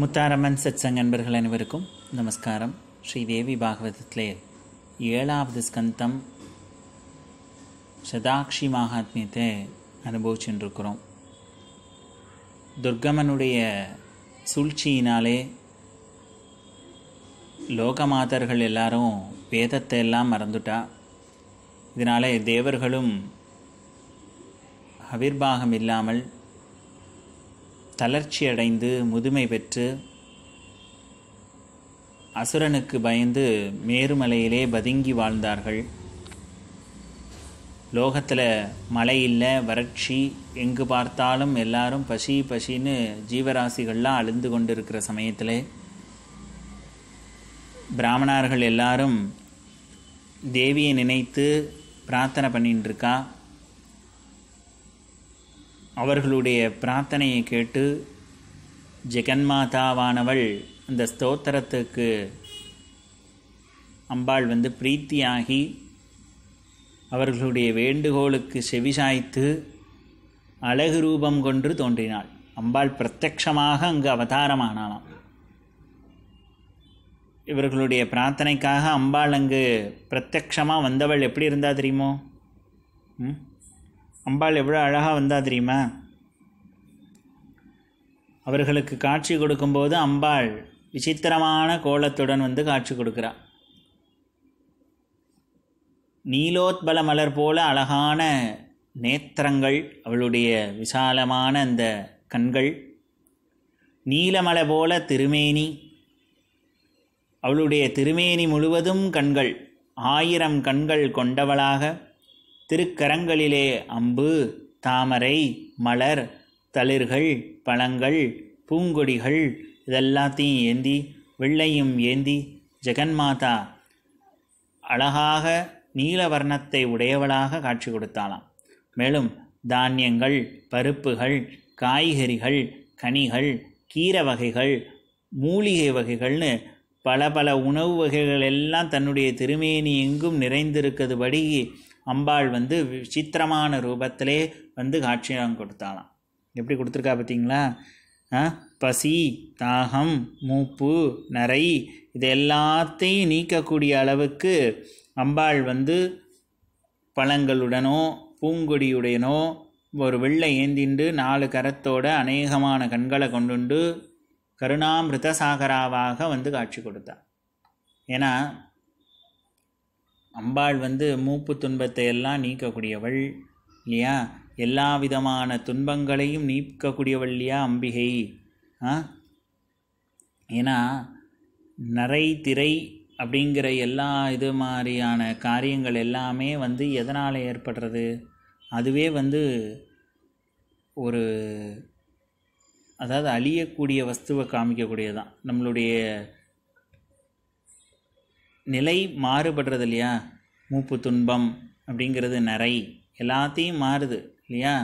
முத்தாரம்மன் சத்சங் அன்பர்கள் அனைவருக்கும் நமஸ்காரம் ஸ்ரீ தேவி பாகவதத்திலே ஏழாவது ஸ்கந்தம் சதாக்ஷி மகாத்மியத்தை அனுபவிச்சுருக்கிறோம் துர்கமனுடைய சூழ்ச்சியினாலே லோகமாதர்கள் எல்லாரும் வேதத்தை எல்லாம் மறந்துட்டா இதனாலே தேவர்களும் அவிர்வாகம் இல்லாமல் தளர்ச்சியடைந்து முதுமை பெற்று அசுரனுக்கு பயந்து மேருமலையிலே பதுங்கி வாழ்ந்தார்கள் லோகத்தில் மழை இல்லை வறட்சி எங்கு பார்த்தாலும் எல்லாரும் பசி பசின்னு ஜீவராசிகள்லாம் அழுந்து கொண்டிருக்கிற சமயத்தில் பிராமணர்கள் எல்லாரும் தேவியை நினைத்து பிரார்த்தனை பண்ணிட்டுருக்கா அவர்களுடைய பிரார்த்தனையை கேட்டு ஜெகன்மாதாவானவள் அந்த ஸ்தோத்திரத்துக்கு அம்பாள் வந்து பிரீத்தியாகி அவர்களுடைய வேண்டுகோளுக்கு செவிசாய்த்து அழகு ரூபம் கொன்று தோன்றினாள் அம்பாள் பிரத்யமாக அங்கு அவதாரமானாலாம் இவர்களுடைய பிரார்த்தனைக்காக அம்பாள் அங்கு பிரத்யக்ஷமாக வந்தவள் எப்படி இருந்தால் தெரியுமோ ம் அம்பாள் எவ்வளோ அழகாக வந்தால் தெரியுமா அவர்களுக்கு காட்சி கொடுக்கும்போது அம்பாள் விசித்திரமான கோலத்துடன் வந்து காட்சி கொடுக்குறா நீலோத்பல மலர் போல அழகான நேத்திரங்கள் அவளுடைய விசாலமான அந்த கண்கள் நீலமலை போல திருமேனி அவளுடைய திருமேனி முழுவதும் கண்கள் ஆயிரம் கண்கள் கொண்டவளாக திருக்கரங்களிலே அம்பு தாமரை மலர் தளிர்கள் பழங்கள் பூங்கொடிகள் இதெல்லாத்தையும் ஏந்தி வெள்ளையும் ஏந்தி ஜெகன்மாதா அழகாக நீலவர்ணத்தை உடையவளாக காட்சி கொடுத்தாளாம் மேலும் தானியங்கள் பருப்புகள் காய்கறிகள் கனிகள் கீரை வகைகள் மூலிகை வகைகள்னு பல பல உணவு வகைகள் எல்லாம் தன்னுடைய திருமேனி எங்கும் நிறைந்திருக்கிறதுபடி அம்பாள் வந்து விசித்திரமான ரூபத்திலே வந்து காட்சியம் கொடுத்தாலாம் எப்படி கொடுத்துருக்கா பார்த்தீங்களா பசி தாகம் மூப்பு நரை இது எல்லாத்தையும் நீக்கக்கூடிய அளவுக்கு அம்பாள் வந்து பழங்களுடனோ பூங்கொடியுடனோ ஒரு வெள்ளை ஏந்திண்டு நாலு கரத்தோட அநேகமான கண்களை கொண்டுண்டு கருணாமிருத சாகராவாக வந்து காட்சி கொடுத்தா ஏன்னா அம்பாள் வந்து மூப்பு துன்பத்தை எல்லாம் நீக்கக்கூடியவள் இல்லையா எல்லா விதமான துன்பங்களையும் நீக்கக்கூடியவள் இல்லையா அம்பிகை ஆ ஏன்னா நரை திரை அப்படிங்கிற எல்லா இது மாதிரியான காரியங்கள் எல்லாமே வந்து எதனால் ஏற்படுறது அதுவே வந்து ஒரு அதாவது அழியக்கூடிய வஸ்துவை காமிக்கக்கூடியது தான் நம்மளுடைய நிலை மாறுபடுறது இல்லையா மூப்பு துன்பம் அப்படிங்கிறது நிறை எல்லாத்தையும் மாறுது இல்லையா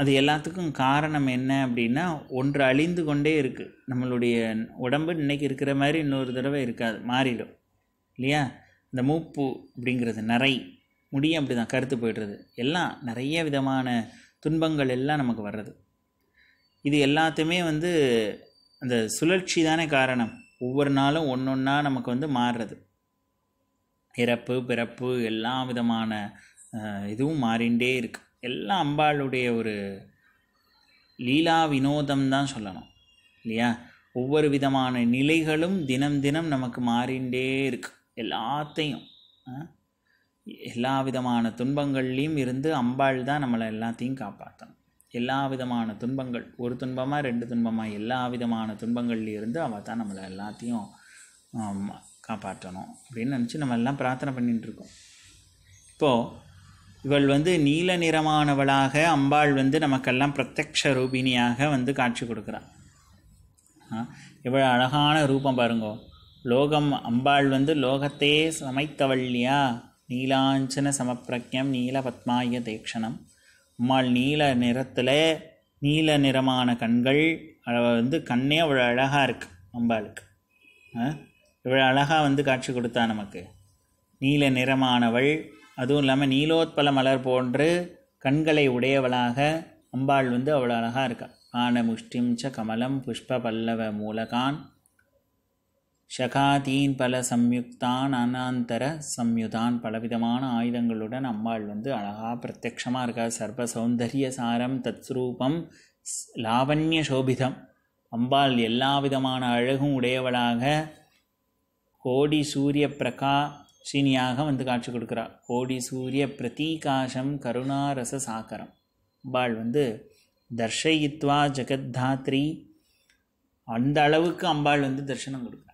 அது எல்லாத்துக்கும் காரணம் என்ன அப்படின்னா ஒன்று அழிந்து கொண்டே இருக்குது நம்மளுடைய உடம்பு இன்றைக்கி இருக்கிற மாதிரி இன்னொரு தடவை இருக்காது மாறிடும் இல்லையா இந்த மூப்பு அப்படிங்கிறது நிறை முடியும் அப்படி தான் கருத்து போய்டுறது எல்லாம் நிறைய விதமான துன்பங்கள் எல்லாம் நமக்கு வர்றது இது எல்லாத்தையுமே வந்து அந்த சுழற்சி தானே காரணம் ஒவ்வொரு நாளும் ஒன்று ஒன்றா நமக்கு வந்து மாறுறது இறப்பு பிறப்பு எல்லா விதமான இதுவும் மாறிண்டே இருக்கு எல்லாம் அம்பாளுடைய ஒரு லீலா வினோதம் தான் சொல்லணும் இல்லையா ஒவ்வொரு விதமான நிலைகளும் தினம் தினம் நமக்கு மாறிண்டே இருக்கு எல்லாத்தையும் எல்லா விதமான துன்பங்கள்லேயும் இருந்து அம்பாள் தான் நம்மளை எல்லாத்தையும் காப்பாள் எல்லா விதமான துன்பங்கள் ஒரு துன்பமாக ரெண்டு துன்பமாக எல்லா விதமான துன்பங்கள்லேருந்து அவள் தான் நம்மளை எல்லாத்தையும் காப்பாற்றணும் அப்படின்னு நினச்சி நம்ம எல்லாம் பிரார்த்தனை பண்ணிகிட்டுருக்கோம் இப்போது இவள் வந்து நீல நிறமானவளாக அம்பாள் வந்து நமக்கெல்லாம் பிரத்யக்ஷ ரூபிணியாக வந்து காட்சி கொடுக்குறாள் இவள் அழகான ரூபம் பாருங்கோ லோகம் அம்பாள் வந்து லோகத்தே சமைத்தவள்யா நீலாஞ்சன சமப்பிரக்யம் நீல பத்மாய தேக்ஷணம் அம்மாள் நீல நிறத்தில் நீல நிறமான கண்கள் வந்து கண்ணே அவ்வளோ அழகாக இருக்குது அம்பாளுக்கு இவ்வளோ அழகாக வந்து காட்சி கொடுத்தா நமக்கு நீல நிறமானவள் அதுவும் இல்லாமல் நீலோத்பல மலர் போன்று கண்களை உடையவளாக அம்பாள் வந்து அவ்வளோ அழகாக இருக்கா ஆன முஷ்டிம் கமலம் புஷ்ப பல்லவ மூலகான் ஷகாதீன் பல சம்யுக்தான் அனாந்தர சம்யுதான் பலவிதமான ஆயுதங்களுடன் அம்பாள் வந்து அழகாக பிரத்யமாக இருக்கா சர்வ சௌந்தரிய சாரம் தத்ரூபம் லாவண்ய சோபிதம் அம்பாள் எல்லா விதமான அழகும் உடையவளாக கோடி சூரிய பிரகாஷினியாக வந்து காட்சி கொடுக்குறாள் கோடி சூரிய பிரதீகாசம் கருணாரச சாக்கரம் அம்பாள் வந்து தர்ஷயித்வா ஜெகத்தாத்ரி அந்த அளவுக்கு அம்பாள் வந்து தர்ஷனம் கொடுக்கும்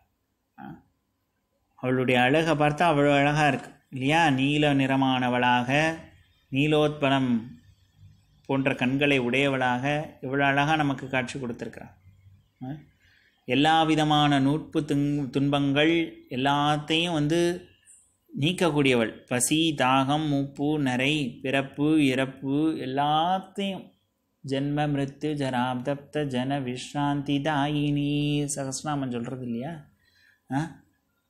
அவளுடைய அழகை பார்த்தா அவ்வளோ அழகாக இருக்கு இல்லையா நீல நிறமானவளாக நீலோத்பலம் போன்ற கண்களை உடையவளாக இவ்வளோ அழகாக நமக்கு காட்சி கொடுத்துருக்குறான் எல்லா விதமான நூற்பு துங் துன்பங்கள் எல்லாத்தையும் வந்து நீக்கக்கூடியவள் பசி தாகம் மூப்பு நரை பிறப்பு இறப்பு எல்லாத்தையும் ஜென்ம மிருத்து ஜராப்தப்த ஜன விஷ்ராந்தி தாயினி சகசிரநாமம் சொல்கிறது இல்லையா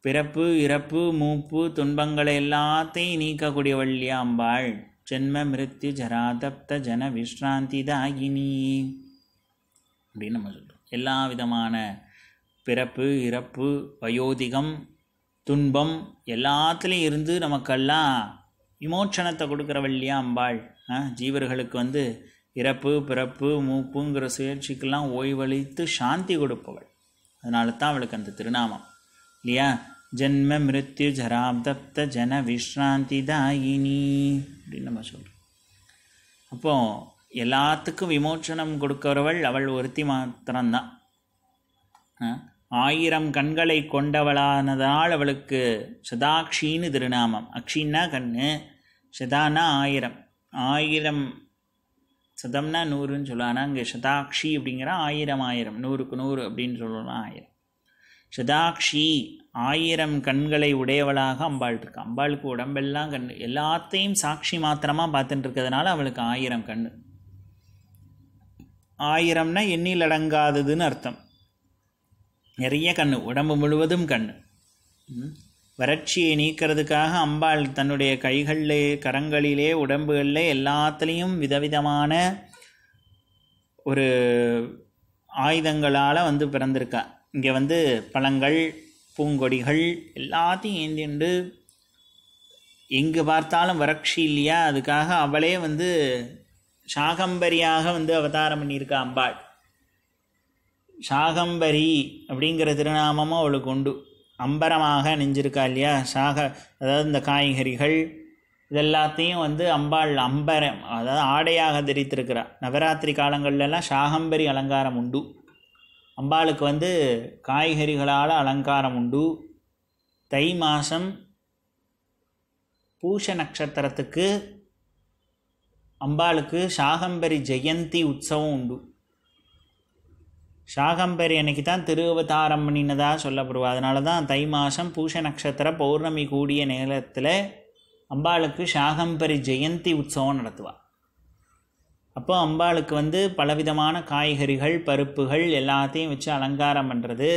பிறப்பு இறப்பு மூப்பு துன்பங்களை எல்லாத்தையும் நீக்கக்கூடிய வள்ளியாம்பாள் ஜென்ம மிருத்யு ஜராதப்த ஜன விஸ்ராந்தி தாகினி அப்படின்னு நம்ம சொல்கிறோம் எல்லா விதமான பிறப்பு இறப்பு வயோதிகம் துன்பம் எல்லாத்துலேயும் இருந்து நமக்கெல்லாம் விமோச்சனத்தை கொடுக்குற வழியா அம்பாள் ஜீவர்களுக்கு வந்து இறப்பு பிறப்பு மூப்புங்கிற சுயற்சிக்கெல்லாம் ஓய்வளித்து சாந்தி கொடுப்பவள் அதனால தான் அவளுக்கு அந்த திருநாமம் இல்லையா ஜென்ம மிருத்யு ஜராப்தப்த ஜன விஸ்ராந்தி தாயினி அப்படின்னு நம்ம சொல்கிறோம் அப்போது எல்லாத்துக்கும் விமோச்சனம் கொடுக்கிறவள் அவள் ஒருத்தி மாத்திரம்தான் ஆயிரம் கண்களை கொண்டவளானதால் அவளுக்கு சதாக்ஷின்னு திருநாமம் அக்ஷின்னா கண்ணு சதானா ஆயிரம் ஆயிரம் சதம்னா நூறுன்னு சொல்லுவாங்க அங்கே இங்கே சதாக்ஷி அப்படிங்கிற ஆயிரம் ஆயிரம் நூறுக்கு நூறு அப்படின்னு சொல்லணும்னா ஆயிரம் சதாக்ஷி ஆயிரம் கண்களை உடையவளாக அம்பாள் இருக்கு அம்பாளுக்கு உடம்பெல்லாம் கண் எல்லாத்தையும் சாட்சி மாத்திரமாக பார்த்துட்டு இருக்கிறதுனால அவளுக்கு ஆயிரம் கண் ஆயிரம்னா எண்ணில் அடங்காததுன்னு அர்த்தம் நிறைய கண் உடம்பு முழுவதும் கண் வறட்சியை நீக்கிறதுக்காக அம்பாள் தன்னுடைய கைகளிலே கரங்களிலே உடம்புகளில் எல்லாத்துலேயும் விதவிதமான ஒரு ஆயுதங்களால் வந்து பிறந்திருக்கா இங்கே வந்து பழங்கள் பூங்கொடிகள் எல்லாத்தையும் ஏந்திண்டு எங்கே பார்த்தாலும் வறட்சி இல்லையா அதுக்காக அவளே வந்து சாகம்பரியாக வந்து அவதாரம் பண்ணியிருக்கா அம்பாள் சாகம்பரி அப்படிங்கிற திருநாமமும் அவளுக்கு உண்டு அம்பரமாக நெஞ்சிருக்கா இல்லையா சாக அதாவது இந்த காய்கறிகள் இதெல்லாத்தையும் வந்து அம்பாள் அம்பரம் அதாவது ஆடையாக தெரித்திருக்கிறாள் நவராத்திரி காலங்கள்லாம் சாகம்பரி அலங்காரம் உண்டு அம்பாளுக்கு வந்து காய்கறிகளால் அலங்காரம் உண்டு தை மாதம் பூஷ நட்சத்திரத்துக்கு அம்பாளுக்கு சாகம்பரி ஜெயந்தி உற்சவம் உண்டு சாகம்பரி அன்னைக்கு தான் திருவதாரம் பண்ணினதாக சொல்லப்படுவோம் அதனால தான் தை மாதம் பூஷ நட்சத்திர பௌர்ணமி கூடிய நேரத்தில் அம்பாளுக்கு சாகம்பரி ஜெயந்தி உற்சவம் நடத்துவாள் அப்போது அம்பாளுக்கு வந்து பலவிதமான காய்கறிகள் பருப்புகள் எல்லாத்தையும் வச்சு அலங்காரம் பண்ணுறது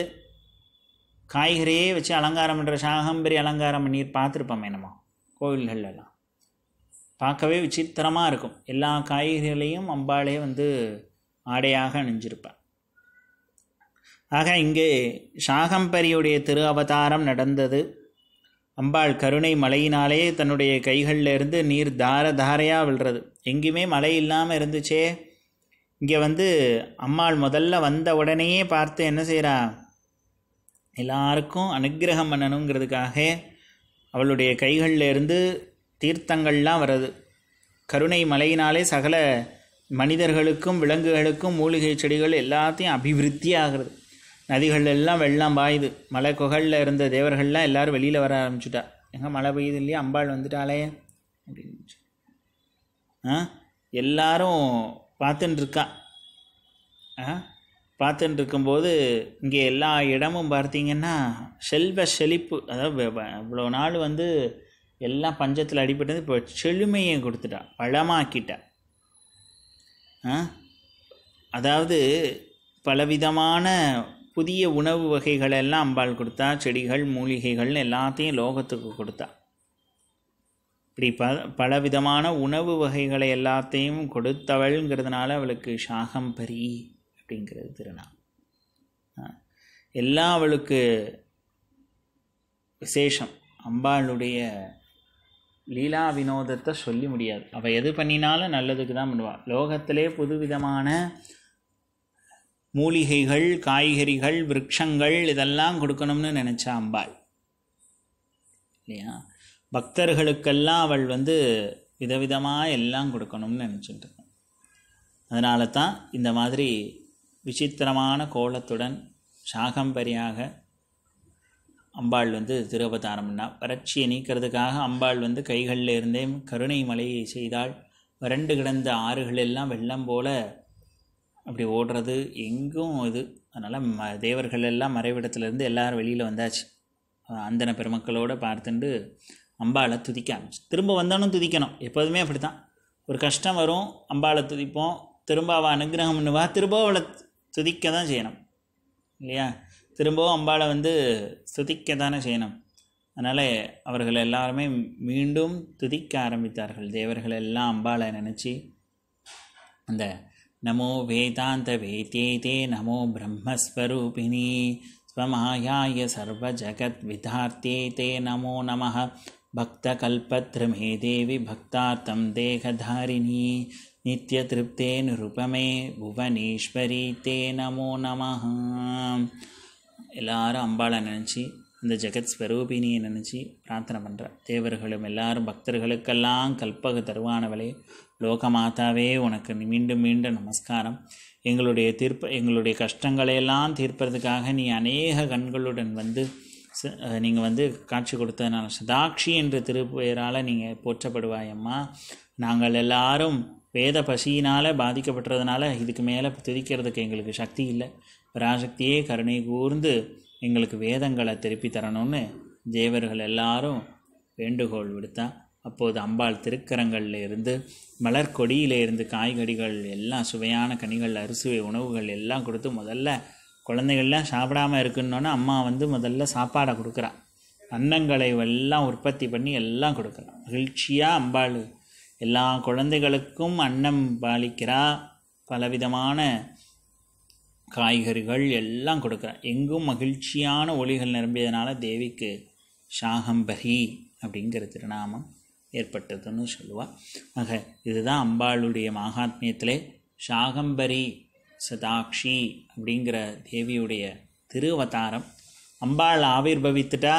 காய்கறியே வச்சு அலங்காரம் பண்ணுற சாகம்பரி அலங்காரம் பண்ணி பார்த்துருப்போம் என்னமோ கோவில்கள்லாம் பார்க்கவே விசித்திரமாக இருக்கும் எல்லா காய்கறிகளையும் அம்பாளே வந்து ஆடையாக அணிஞ்சிருப்பாள் ஆக இங்கே சாகம்பரியுடைய திரு அவதாரம் நடந்தது அம்பாள் கருணை மலையினாலே தன்னுடைய கைகளில் இருந்து நீர் தார தாரையாக விழுறது எங்கேயுமே மழை இல்லாமல் இருந்துச்சே இங்கே வந்து அம்மாள் முதல்ல வந்த உடனேயே பார்த்து என்ன செய்கிறா எல்லாருக்கும் அனுகிரகம் பண்ணணுங்கிறதுக்காக அவளுடைய கைகளில் இருந்து தீர்த்தங்கள்லாம் வர்றது கருணை மலையினாலே சகல மனிதர்களுக்கும் விலங்குகளுக்கும் மூலிகை செடிகள் எல்லாத்தையும் அபிவிருத்தி ஆகிறது நதிகள் எல்லாம் வெள்ளம் பாயுது மலை குகலில் இருந்த தேவர்கள்லாம் எல்லோரும் வெளியில் வர ஆரம்பிச்சுட்டா எங்கே மழை பெய்யுது இல்லையா அம்பாள் வந்துட்டாளே அப்படின்னு ஆ எல்லாரும் பார்த்துன்னு இருக்கா ஆ பார்த்துட்டு இருக்கும்போது இங்கே எல்லா இடமும் பார்த்தீங்கன்னா செல்வ செழிப்பு அதாவது இவ்வளோ நாள் வந்து எல்லாம் பஞ்சத்தில் அடிபட்டது இப்போ செழுமையை கொடுத்துட்டா பழமாக்கிட்டா அதாவது பலவிதமான புதிய உணவு வகைகளை எல்லாம் அம்பாள் கொடுத்தா செடிகள் மூலிகைகள்னு எல்லாத்தையும் லோகத்துக்கு கொடுத்தா இப்படி ப பலவிதமான உணவு வகைகளை எல்லாத்தையும் கொடுத்தவள்ங்கிறதுனால அவளுக்கு சாகம்பரி அப்படிங்கிறது திருநாள் எல்லாம் அவளுக்கு விசேஷம் அம்பாளுடைய லீலா வினோதத்தை சொல்லி முடியாது அவள் எது பண்ணினாலும் நல்லதுக்கு தான் பண்ணுவாள் லோகத்திலே புதுவிதமான மூலிகைகள் காய்கறிகள் விரக்ஷங்கள் இதெல்லாம் கொடுக்கணும்னு நினச்சா அம்பாள் இல்லையா பக்தர்களுக்கெல்லாம் அவள் வந்து விதவிதமாக எல்லாம் கொடுக்கணும்னு நினச்சிட்டு இருக்கான் அதனால தான் இந்த மாதிரி விசித்திரமான கோலத்துடன் சாகம்பரியாக அம்பாள் வந்து திருவதாரம்னா வறட்சியை நீக்கிறதுக்காக அம்பாள் வந்து கைகளில் இருந்தே கருணை மலையை செய்தாள் வறண்டு கிடந்த ஆறுகளெல்லாம் வெள்ளம் போல அப்படி ஓடுறது எங்கும் இது அதனால் ம தேவர்கள் எல்லாம் மறைவிடத்துலேருந்து எல்லோரும் வெளியில் வந்தாச்சு அந்தன பெருமக்களோடு பார்த்துண்டு அம்பாவை துதிக்க ஆரம்பிச்சு திரும்ப வந்தாலும் துதிக்கணும் எப்போதுமே அப்படி தான் ஒரு கஷ்டம் வரும் அம்பாவை துதிப்போம் திரும்ப அவள் அனுகிரகம் வா திரும்ப அவளை துதிக்க தான் செய்யணும் இல்லையா திரும்பவும் அம்பாளை வந்து துதிக்க தானே செய்யணும் அதனால் அவர்கள் எல்லாருமே மீண்டும் துதிக்க ஆரம்பித்தார்கள் தேவர்கள் எல்லாம் அம்பாவை நினச்சி அந்த नमो वेदान्तवेद्यैते नमो ब्रह्मस्वरूपिणी स्वमायाय सर्वजगद्विधार्त्येते नमो नमः भक्तकल्पद्रमे देवि भक्तार्थं देहधारिणी नित्यतृप्ते नृपमे भुवनेश्वरी ते नमो नमः एलार अम्बाळनसि அந்த ஜெகத் ஸ்வரூபினியை நினச்சி பிரார்த்தனை பண்ணுற தேவர்களும் எல்லாரும் பக்தர்களுக்கெல்லாம் கல்பக தருவானவளே லோகமாதாவே உனக்கு மீண்டும் மீண்டும் நமஸ்காரம் எங்களுடைய தீர்ப்ப எங்களுடைய கஷ்டங்களையெல்லாம் தீர்ப்பதற்காக நீ அநேக கண்களுடன் வந்து நீங்கள் வந்து காட்சி கொடுத்ததுனால சதாட்சி என்ற திருப்பெயரால் நீங்கள் போற்றப்படுவாயம்மா நாங்கள் எல்லாரும் வேத பசியினால் பாதிக்கப்பட்டதுனால இதுக்கு மேலே துதிக்கிறதுக்கு எங்களுக்கு சக்தி இல்லை பராசக்தியே கருணை கூர்ந்து எங்களுக்கு வேதங்களை திருப்பி தரணும்னு தேவர்கள் எல்லாரும் வேண்டுகோள் விடுத்தா அப்போது அம்பாள் திருக்கரங்களில் இருந்து மலர் இருந்து காய்கறிகள் எல்லாம் சுவையான கனிகள் அரிசுவை உணவுகள் எல்லாம் கொடுத்து முதல்ல குழந்தைகள்லாம் சாப்பிடாமல் இருக்குன்னொன்னே அம்மா வந்து முதல்ல சாப்பாடை கொடுக்குறா அன்னங்களை எல்லாம் உற்பத்தி பண்ணி எல்லாம் கொடுக்குறா மகிழ்ச்சியாக அம்பாள் எல்லா குழந்தைகளுக்கும் அன்னம் பாலிக்கிறா பலவிதமான காய்கறிகள் எல்லாம் கொடுக்குறேன் எங்கும் மகிழ்ச்சியான ஒளிகள் நிரம்பியதுனால தேவிக்கு சாகம்பரி அப்படிங்கிற திருநாமம் ஏற்பட்டதுன்னு சொல்லுவாள் ஆக இதுதான் அம்பாளுடைய மகாத்மியத்திலே சாகம்பரி சதாக்ஷி அப்படிங்கிற தேவியுடைய திருவதாரம் அம்பாள் ஆவிர் பவித்துட்டா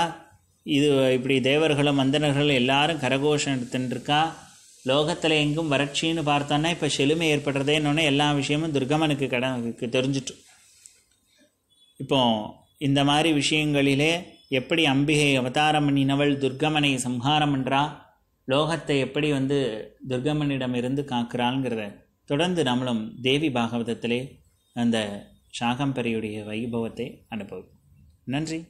இது இப்படி தேவர்களும் மந்தனர்களும் எல்லாரும் கரகோஷம் எடுத்துட்டுருக்கா லோகத்தில் எங்கும் வறட்சின்னு பார்த்தோன்னா இப்போ செழுமை ஏற்படுறதேன்னொன்னே எல்லா விஷயமும் துர்கமனுக்கு கடன் தெரிஞ்சிட்டு இப்போ இந்த மாதிரி விஷயங்களிலே எப்படி அம்பிகை அவதாரம் பண்ணினவள் துர்கமனை சம்ஹாரம் பண்ணுறா லோகத்தை எப்படி வந்து இருந்து காக்கிறாள்ங்கிறத தொடர்ந்து நம்மளும் தேவி பாகவதத்திலே அந்த சாகம்பரியுடைய வைபவத்தை அனுபவிப்போம் நன்றி